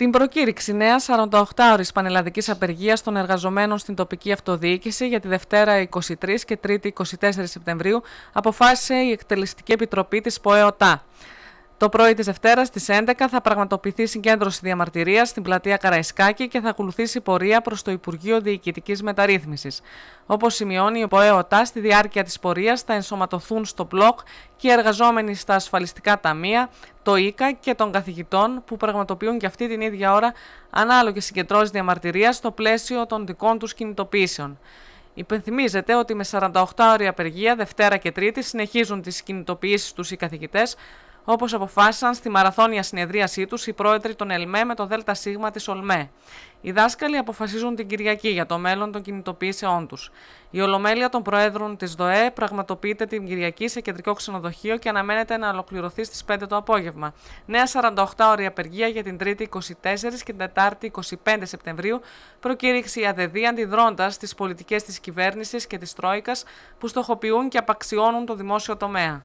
Την προκήρυξη νέα 48ωρη πανελλαδικής απεργίας των εργαζομένων στην τοπική αυτοδιοίκηση για τη Δευτέρα 23 και Τρίτη 24 Σεπτεμβρίου αποφάσισε η Εκτελεστική Επιτροπή της ΠΟΕΟΤΑ. Το πρωί της Δευτέρας στις 11 θα πραγματοποιηθεί συγκέντρωση διαμαρτυρίας στην πλατεία Καραϊσκάκη και θα ακολουθήσει πορεία προς το Υπουργείο Διοικητικής Μεταρρύθμισης. Όπως σημειώνει ο ΠΟΕΟΤΑ, στη διάρκεια της πορείας θα ενσωματωθούν στο μπλοκ και οι εργαζόμενοι στα ασφαλιστικά ταμεία, το ΙΚΑ και των καθηγητών που πραγματοποιούν και αυτή την ίδια ώρα ανάλογες συγκεντρώσεις διαμαρτυρίας στο πλαίσιο των δικών τους κινητοποιήσεων. Υπενθυμίζεται ότι με 48 ώρια απεργία, Δευτέρα και Τρίτη, συνεχίζουν τις κινητοποιήσεις τους οι καθηγητές, όπως αποφάσισαν στη μαραθώνια συνεδρίασή τους οι πρόεδροι των ΕΛΜΕ με το ΔΣ της ΟΛΜΕ. Οι δάσκαλοι αποφασίζουν την Κυριακή για το μέλλον των κινητοποιήσεών τους. Η Ολομέλεια των Προέδρων της ΔΟΕ πραγματοποιείται την Κυριακή σε κεντρικό ξενοδοχείο και αναμένεται να ολοκληρωθεί στις 5 το απόγευμα. Νέα 48 ώρια απεργία για την 3η 24 και την 4η 25 Σεπτεμβρίου προκήρυξε η ΑΔΔ αντιδρώντας τις πολιτικές της κυβέρνησης και της Τρόικας που στοχοποιούν και απαξιώνουν το δημόσιο τομέα.